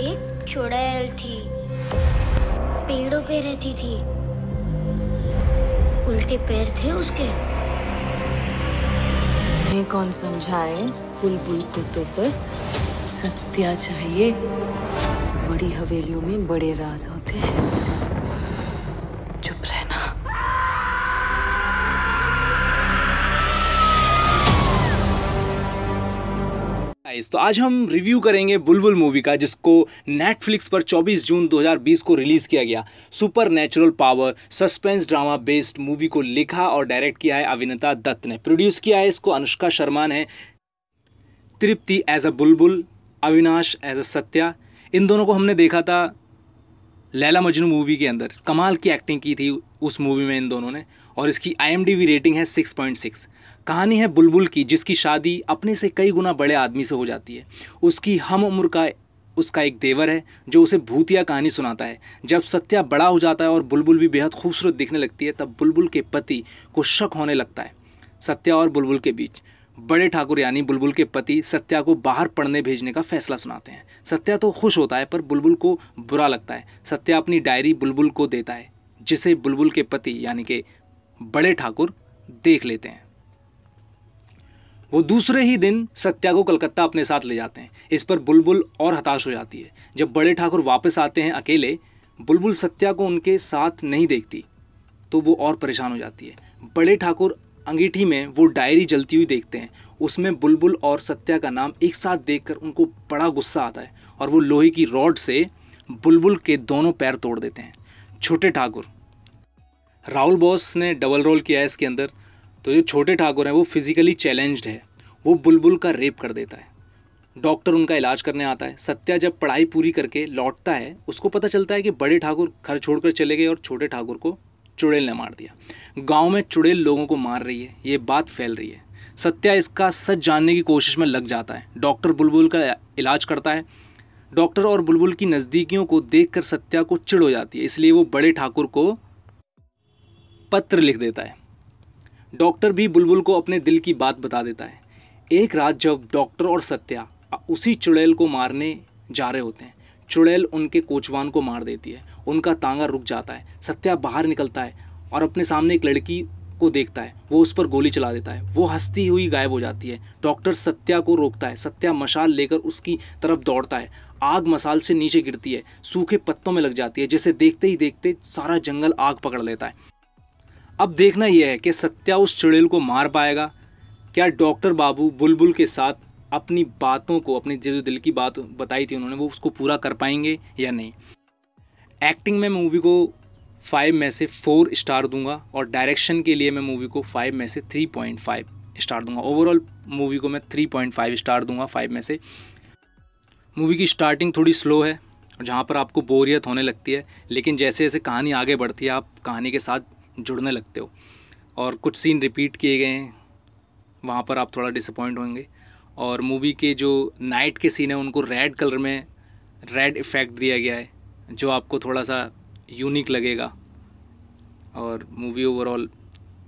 एक चुड़ैल थी पेड़ों पे रहती थी उल्टे पैर थे उसके ये कौन समझाए बुलबुल को तो बस सत्या चाहिए बड़ी हवेलियों में बड़े राज होते हैं गाइस तो आज हम रिव्यू करेंगे बुलबुल मूवी का जिसको नेटफ्लिक्स पर 24 जून 2020 को रिलीज़ किया गया super natural power suspense drama based movie को लिखा और डायरेक्ट किया है अभिनेता दत्त ने प्रोड्यूस किया है इसको अनुष्का शर्मा ने तृप्ति as a Bulbul Avinash as a Satya इन दोनों को हमने देखा था लैला मजनू मूवी के अंदर कमाल की एक्टिंग की थी उस मूवी में इन दोनों ने और इसकी आई रेटिंग है 6.6 कहानी है बुलबुल की जिसकी शादी अपने से कई गुना बड़े आदमी से हो जाती है उसकी हम उम्र का उसका एक देवर है जो उसे भूतिया कहानी सुनाता है जब सत्या बड़ा हो जाता है और बुलबुल भी बेहद खूबसूरत दिखने लगती है तब बुलबुल के पति को शक होने लगता है सत्या और बुलबुल के बीच बड़े ठाकुर यानी बुलबुल के पति सत्या को बाहर पढ़ने भेजने का फैसला सुनाते हैं सत्या तो खुश होता है पर बुलबुल को बुरा लगता है सत्या अपनी डायरी बुलबुल को देता है जिसे बुलबुल के पति यानी के बड़े ठाकुर देख लेते हैं वो दूसरे ही दिन सत्या को कलकत्ता अपने साथ ले जाते हैं इस पर बुलबुल और हताश हो जाती है जब बड़े ठाकुर वापस आते हैं अकेले बुलबुल सत्या को उनके साथ नहीं देखती तो वो और परेशान हो जाती है बड़े ठाकुर अंगीठी में वो डायरी जलती हुई देखते हैं उसमें बुलबुल और सत्या का नाम एक साथ देखकर उनको बड़ा गुस्सा आता है और वो लोहे की रॉड से बुलबुल के दोनों पैर तोड़ देते हैं छोटे ठाकुर राहुल बॉस ने डबल रोल किया है इसके अंदर तो जो छोटे ठाकुर हैं वो फिज़िकली चैलेंज्ड है वो बुलबुल का रेप कर देता है डॉक्टर उनका इलाज करने आता है सत्या जब पढ़ाई पूरी करके लौटता है उसको पता चलता है कि बड़े ठाकुर घर छोड़कर चले गए और छोटे ठाकुर को चुड़ैल ने मार दिया गांव में चुड़ैल लोगों को मार रही है ये बात फैल रही है सत्या इसका सच जानने की कोशिश में लग जाता है डॉक्टर बुलबुल का इलाज करता है डॉक्टर और बुलबुल की नज़दीकियों को देखकर सत्या को चिड़ हो जाती है इसलिए वो बड़े ठाकुर को पत्र लिख देता है डॉक्टर भी बुलबुल को अपने दिल की बात बता देता है एक रात जब डॉक्टर और सत्या उसी चुड़ैल को मारने जा रहे होते हैं चुड़ैल उनके कोचवान को मार देती है उनका तांगा रुक जाता है सत्या बाहर निकलता है और अपने सामने एक लड़की को देखता है वो उस पर गोली चला देता है वो हंसती हुई गायब हो जाती है डॉक्टर सत्या को रोकता है सत्या मशाल लेकर उसकी तरफ दौड़ता है आग मसाल से नीचे गिरती है सूखे पत्तों में लग जाती है जैसे देखते ही देखते सारा जंगल आग पकड़ लेता है अब देखना यह है कि सत्या उस चुड़ैल को मार पाएगा क्या डॉक्टर बाबू बुलबुल के साथ अपनी बातों को अपने जो दिल की बात बताई थी उन्होंने वो उसको पूरा कर पाएंगे या नहीं एक्टिंग में मूवी को फाइव में से फोर स्टार दूंगा और डायरेक्शन के लिए मैं मूवी को फाइव में से थ्री पॉइंट फाइव स्टार दूंगा ओवरऑल मूवी को मैं थ्री पॉइंट फाइव स्टार दूंगा फाइव में से मूवी की स्टार्टिंग थोड़ी स्लो है जहाँ पर आपको बोरियत होने लगती है लेकिन जैसे जैसे कहानी आगे बढ़ती है आप कहानी के साथ जुड़ने लगते हो और कुछ सीन रिपीट किए गए हैं वहाँ पर आप थोड़ा डिसअपॉइंट होंगे और मूवी के जो नाइट के सीन है उनको रेड कलर में रेड इफ़ेक्ट दिया गया है जो आपको थोड़ा सा यूनिक लगेगा और मूवी ओवरऑल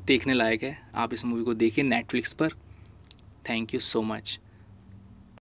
देखने लायक है आप इस मूवी को देखिए नेटफ्लिक्स पर थैंक यू सो मच